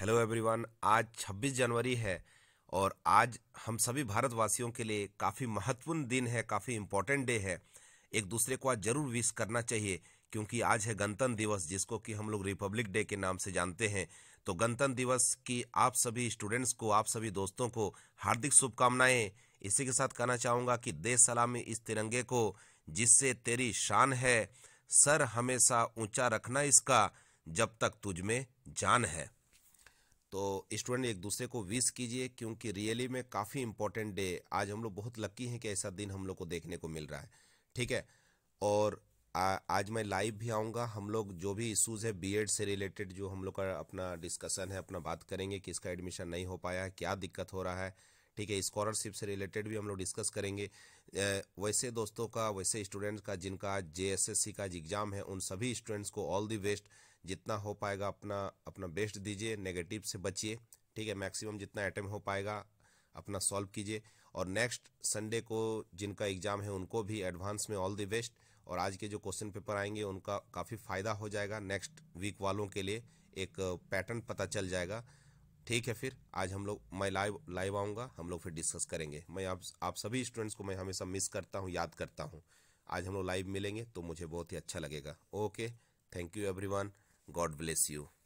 Hello everyone आज 26 जनवरी है और आज हम सभी भारतवासियों के लिए काफ़ी महत्वपूर्ण दिन है काफ़ी इम्पोर्टेंट डे है एक दूसरे को आज जरूर विश करना चाहिए क्योंकि आज है गणतंत्र दिवस जिसको कि हम लोग रिपब्लिक डे के नाम से जानते हैं तो गणतंत्र दिवस की आप सभी स्टूडेंट्स को आप सभी दोस्तों को हार्दिक शुभकामनाएं इसी के साथ कहना चाहूँगा कि देश सलामी इस तिरंगे को जिससे तेरी शान है सर हमेशा ऊंचा रखना इसका जब तक तुझ में जान है तो स्टूडेंट एक दूसरे को विश कीजिए क्योंकि रियली में काफ़ी इंपॉर्टेंट डे आज हम लोग बहुत लक्की हैं कि ऐसा दिन हम लोग को देखने को मिल रहा है ठीक है और आ, आज मैं लाइव भी आऊँगा हम लोग जो भी इश्यूज़ है बीएड से रिलेटेड जो हम लोग का अपना डिस्कशन है अपना बात करेंगे कि इसका एडमिशन नहीं हो पाया है क्या दिक्कत हो रहा है ठीक है स्कॉलरशिप से रिलेटेड भी हम लोग डिस्कस करेंगे वैसे दोस्तों का वैसे स्टूडेंट्स का जिनका जे का एग्ज़ाम है उन सभी स्टूडेंट्स को ऑल दी बेस्ट जितना हो पाएगा अपना अपना बेस्ट दीजिए नेगेटिव से बचिए ठीक है मैक्सिमम जितना अटैम्प हो पाएगा अपना सॉल्व कीजिए और नेक्स्ट संडे को जिनका एग्ज़ाम है उनको भी एडवांस में ऑल द बेस्ट और आज के जो क्वेश्चन पेपर आएंगे उनका काफ़ी फ़ायदा हो जाएगा नेक्स्ट वीक वालों के लिए एक पैटर्न पता चल जाएगा ठीक है फिर आज हम लोग मैं लाइव लाइव आऊँगा हम लोग फिर डिस्कस करेंगे मैं आप आप सभी स्टूडेंट्स को मैं हमेशा मिस करता हूँ याद करता हूँ आज हम लोग लाइव मिलेंगे तो मुझे बहुत ही अच्छा लगेगा okay thank you everyone God bless you.